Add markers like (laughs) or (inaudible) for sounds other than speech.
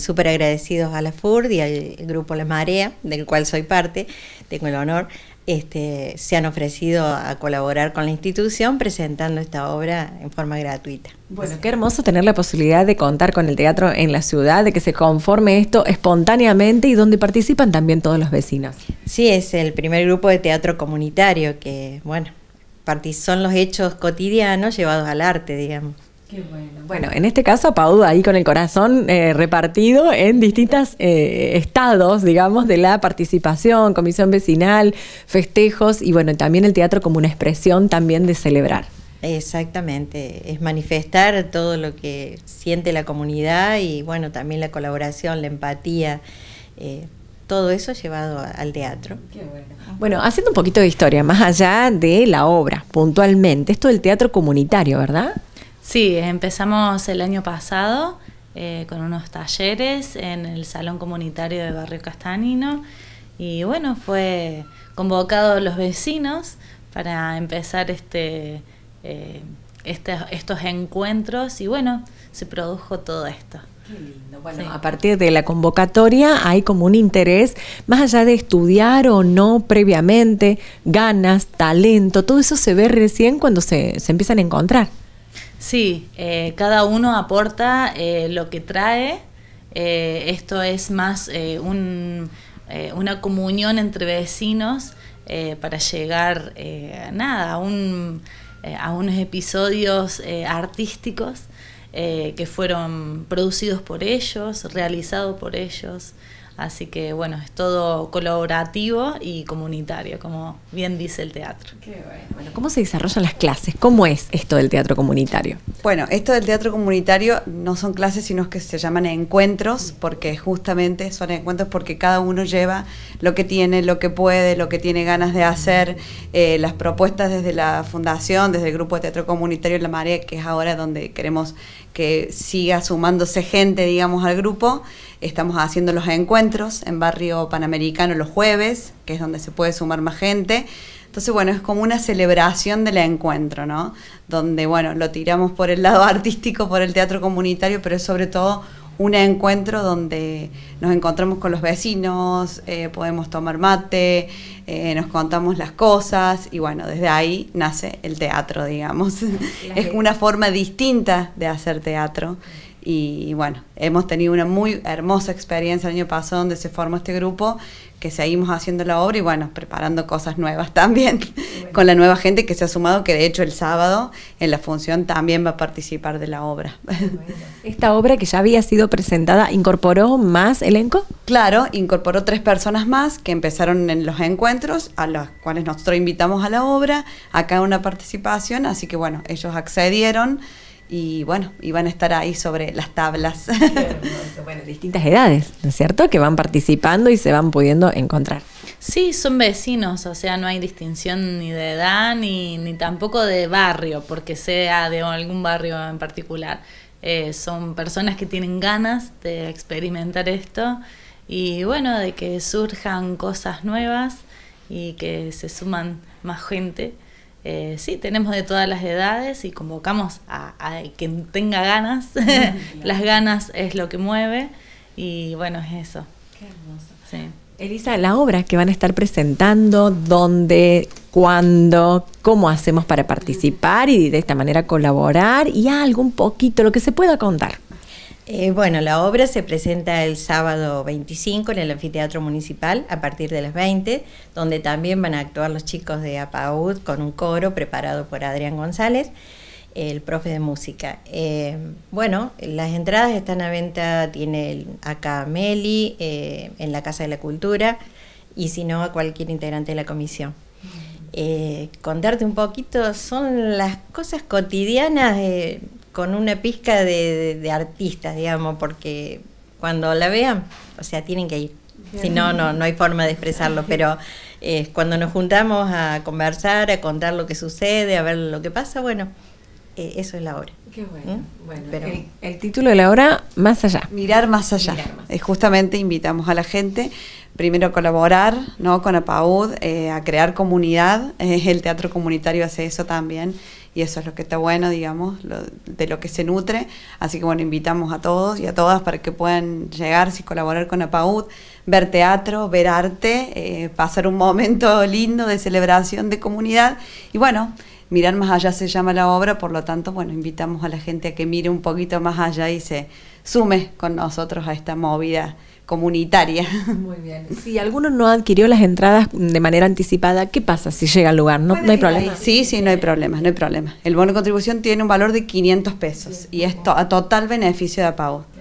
súper agradecidos a la FURD y al grupo La Marea, del cual soy parte, tengo el honor, este, se han ofrecido a colaborar con la institución presentando esta obra en forma gratuita. Bueno, qué hermoso tener la posibilidad de contar con el teatro en la ciudad, de que se conforme esto espontáneamente y donde participan también todos los vecinos. Sí, es el primer grupo de teatro comunitario que, bueno, son los hechos cotidianos llevados al arte, digamos bueno. en este caso, Pau, ahí con el corazón eh, repartido en distintos eh, estados, digamos, de la participación, comisión vecinal, festejos y bueno, también el teatro como una expresión también de celebrar. Exactamente, es manifestar todo lo que siente la comunidad y bueno, también la colaboración, la empatía. Eh, todo eso llevado al teatro. Qué bueno. bueno. haciendo un poquito de historia, más allá de la obra, puntualmente, esto del teatro comunitario, ¿verdad? Sí, empezamos el año pasado eh, con unos talleres en el Salón Comunitario de Barrio Castanino y bueno, fue convocado los vecinos para empezar este, eh, este, estos encuentros y bueno, se produjo todo esto. Qué lindo. Bueno, a partir de la convocatoria hay como un interés, más allá de estudiar o no previamente, ganas, talento, todo eso se ve recién cuando se, se empiezan a encontrar. Sí, eh, cada uno aporta eh, lo que trae. Eh, esto es más una comunión entre vecinos para llegar a, a, unos episodios artísticos que fueron producidos por ellos, realizados por ellos. Así que bueno, es todo colaborativo y comunitario, como bien dice el teatro. Qué bueno. bueno. ¿Cómo se desarrollan las clases? ¿Cómo es esto del teatro comunitario? Bueno, esto del teatro comunitario no son clases, sino que se llaman encuentros, porque justamente son encuentros porque cada uno lleva lo que tiene, lo que puede, lo que tiene ganas de hacer, eh, las propuestas desde la fundación, desde el grupo de teatro comunitario La Marea, que es ahora donde queremos que siga sumándose gente, digamos, al grupo. Estamos haciendo los encuentros en barrio panamericano los jueves, que es donde se puede sumar más gente. Entonces, bueno, es como una celebración del encuentro, ¿no? Donde, bueno, lo tiramos por el lado (laughs) artístico, por el teatro comunitario, pero es sobre todo un encuentro donde nos encontramos con los vecinos, eh, podemos tomar mate, eh, nos contamos las cosas y bueno, desde ahí nace el teatro, digamos. (laughs) es una forma distinta de hacer teatro. Y bueno, hemos tenido una muy hermosa experiencia el año pasado donde se formó este grupo, que seguimos haciendo la obra y bueno, preparando cosas nuevas (laughs) también con la nueva gente que se ha sumado, que de hecho el sábado en la función también va a participar de la obra. (laughs) ¿Esta obra que ya había sido presentada incorporó más elenco? Claro, incorporó tres personas más que empezaron en los encuentros, a los cuales nosotros invitamos a la obra, acá una participación, así que bueno, ellos accedieron y bueno, y van a estar ahí sobre las tablas. (laughs) bueno, distintas edades, ¿no es cierto? Que van participando y se van pudiendo encontrar. Sí, son vecinos, o sea, no hay distinción ni de edad ni, tampoco de barrio, porque sea de algún barrio en particular. Eh, son personas que tienen ganas de experimentar esto y bueno, de que surjan cosas nuevas y que se suman más gente. Eh, sí, tenemos de todas las edades y convocamos a, quien tenga ganas. (laughs) las ganas es lo que mueve y bueno, es eso. Qué hermoso. Elisa, la obra que van a estar presentando, dónde, cuándo, cómo hacemos para participar y de esta manera colaborar y algo un poquito, lo que se pueda contar. Eh, bueno, la obra se presenta el sábado 25 en el Anfiteatro Municipal a partir de las 20, donde también van a actuar los chicos de APAUD con un coro preparado por Adrián González, el profe de música. Eh, bueno, las entradas están a venta, tiene acá Meli, eh, en la Casa de la Cultura, y si no, a cualquier integrante de la comisión. contarte un poquito, son las cosas cotidianas con una pizca de, artistas, digamos, porque cuando la vean, o sea, tienen que ir. Si no, no, no hay forma de expresarlo, pero eh, cuando nos juntamos a conversar, a contar lo que sucede, a ver lo que pasa, bueno, eh, eso es la obra. Qué bueno. ¿Mm? bueno el, título de la obra, Más allá. Mirar más allá. Es justamente invitamos a la gente primero a colaborar ¿no? con APAUD, eh, a crear comunidad. el teatro comunitario hace eso también y eso es lo que está bueno, digamos, de lo que se nutre. Así que bueno, invitamos a todos y a todas para que puedan llegar, si colaborar con APAUD, ver teatro, ver arte, eh, pasar un momento (laughs) lindo de celebración de comunidad y bueno, mirar más allá se llama la obra, por lo tanto, bueno, invitamos a la gente a que mire un poquito más allá y se sume con nosotros a esta movida comunitaria. Muy bien. Si alguno no adquirió las entradas de manera anticipada, ¿qué pasa si llega al lugar? No, hay problema. Sí, sí, no hay problema, no hay problema. El bono de contribución tiene un valor de 500 pesos y es a total beneficio de apago.